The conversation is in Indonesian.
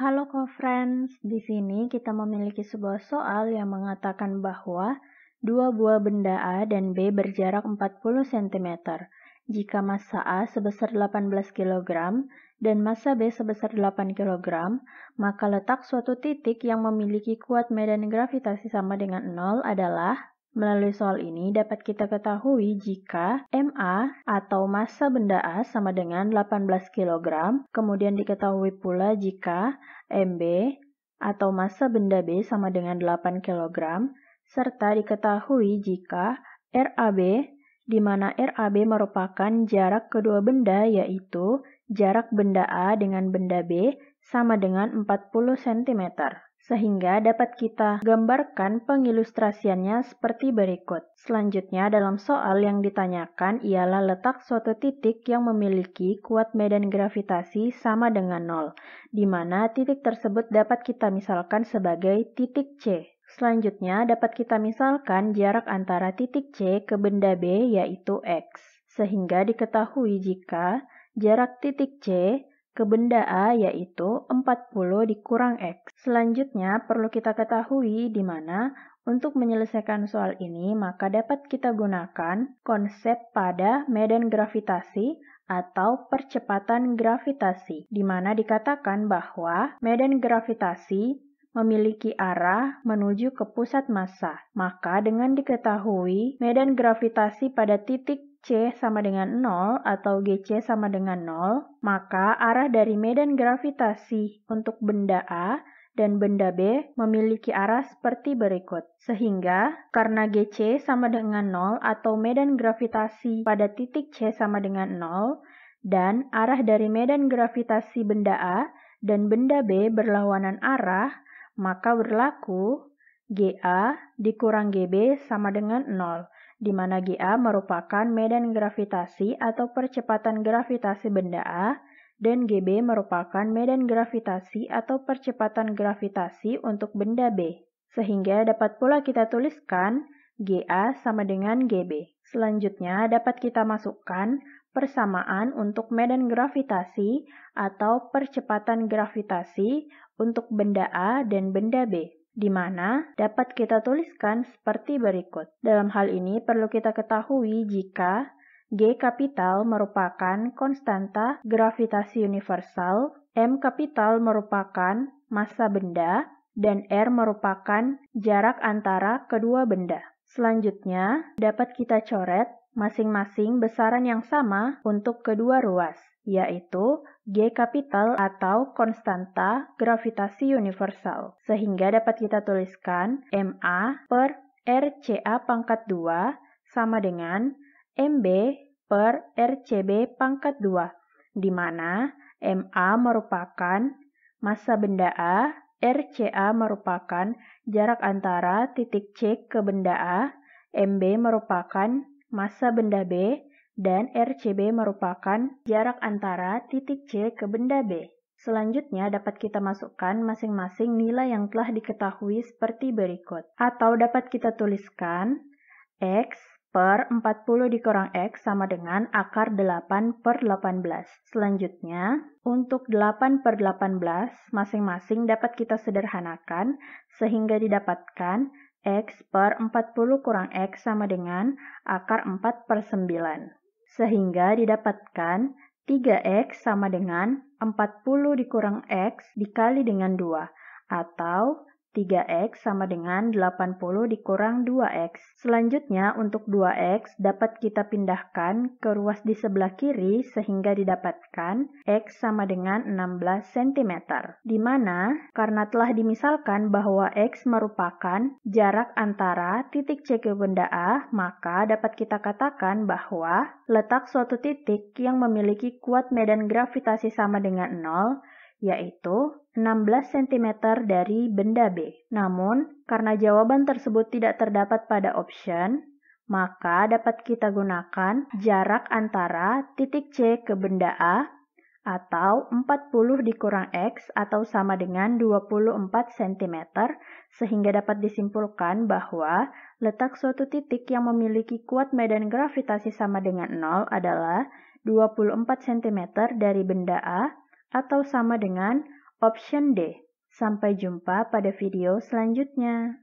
Halo co-friends, di sini kita memiliki sebuah soal yang mengatakan bahwa dua buah benda A dan B berjarak 40 cm. Jika massa A sebesar 18 kg dan massa B sebesar 8 kg, maka letak suatu titik yang memiliki kuat medan gravitasi sama dengan 0 adalah Melalui soal ini dapat kita ketahui jika MA atau massa benda A sama dengan 18 kg, kemudian diketahui pula jika MB atau massa benda B sama dengan 8 kg, serta diketahui jika RAB di mana RAB merupakan jarak kedua benda yaitu jarak benda A dengan benda B sama dengan 40 cm sehingga dapat kita gambarkan pengilustrasiannya seperti berikut. Selanjutnya, dalam soal yang ditanyakan ialah letak suatu titik yang memiliki kuat medan gravitasi sama dengan 0, di mana titik tersebut dapat kita misalkan sebagai titik C. Selanjutnya, dapat kita misalkan jarak antara titik C ke benda B yaitu X, sehingga diketahui jika jarak titik C ke benda A yaitu 40 dikurang X. Selanjutnya perlu kita ketahui di mana untuk menyelesaikan soal ini maka dapat kita gunakan konsep pada medan gravitasi atau percepatan gravitasi, di mana dikatakan bahwa medan gravitasi memiliki arah menuju ke pusat massa. Maka dengan diketahui medan gravitasi pada titik C sama dengan 0 atau GC sama dengan 0, maka arah dari medan gravitasi untuk benda A dan benda B memiliki arah seperti berikut. Sehingga, karena GC sama dengan 0 atau medan gravitasi pada titik C sama dengan 0, dan arah dari medan gravitasi benda A dan benda B berlawanan arah, maka berlaku GA dikurang GB sama dengan 0 di mana GA merupakan medan gravitasi atau percepatan gravitasi benda A, dan GB merupakan medan gravitasi atau percepatan gravitasi untuk benda B. Sehingga dapat pula kita tuliskan GA sama dengan GB. Selanjutnya dapat kita masukkan persamaan untuk medan gravitasi atau percepatan gravitasi untuk benda A dan benda B di mana dapat kita tuliskan seperti berikut. Dalam hal ini perlu kita ketahui jika G kapital merupakan konstanta gravitasi universal, M kapital merupakan massa benda, dan R merupakan jarak antara kedua benda. Selanjutnya, dapat kita coret masing-masing besaran yang sama untuk kedua ruas yaitu G kapital atau konstanta gravitasi universal, sehingga dapat kita tuliskan MA per RCA pangkat 2 sama dengan MB per RCB pangkat 2, di mana MA merupakan massa benda A, RCA merupakan jarak antara titik C ke benda A, MB merupakan massa benda B, dan RCB merupakan jarak antara titik C ke benda B. Selanjutnya dapat kita masukkan masing-masing nilai yang telah diketahui seperti berikut. Atau dapat kita tuliskan X per 40 dikurang X sama dengan akar 8 per 18. Selanjutnya, untuk 8 per 18, masing-masing dapat kita sederhanakan sehingga didapatkan X per 40 kurang X sama dengan akar 4 per 9. Sehingga didapatkan 3x sama dengan 40 dikurang x dikali dengan 2 atau 3x sama dengan 80 dikurang 2x. Selanjutnya untuk 2x dapat kita pindahkan ke ruas di sebelah kiri sehingga didapatkan x sama dengan 16 cm. Di mana karena telah dimisalkan bahwa x merupakan jarak antara titik C ke benda A, maka dapat kita katakan bahwa letak suatu titik yang memiliki kuat medan gravitasi sama dengan 0 yaitu 16 cm dari benda B. Namun, karena jawaban tersebut tidak terdapat pada option, maka dapat kita gunakan jarak antara titik C ke benda A atau 40 dikurang X atau sama dengan 24 cm sehingga dapat disimpulkan bahwa letak suatu titik yang memiliki kuat medan gravitasi sama dengan 0 adalah 24 cm dari benda A atau sama dengan option D. Sampai jumpa pada video selanjutnya.